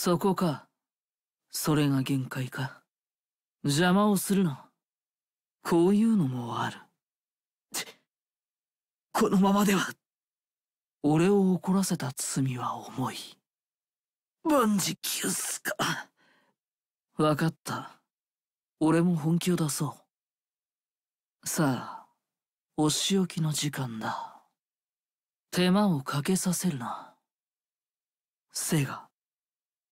そこか。それが限界か。邪魔をするな。こういうのもある。このままでは。俺を怒らせた罪は重い。万事休すか。わかった。俺も本気を出そう。さあ、お仕置きの時間だ。手間をかけさせるな。セガ。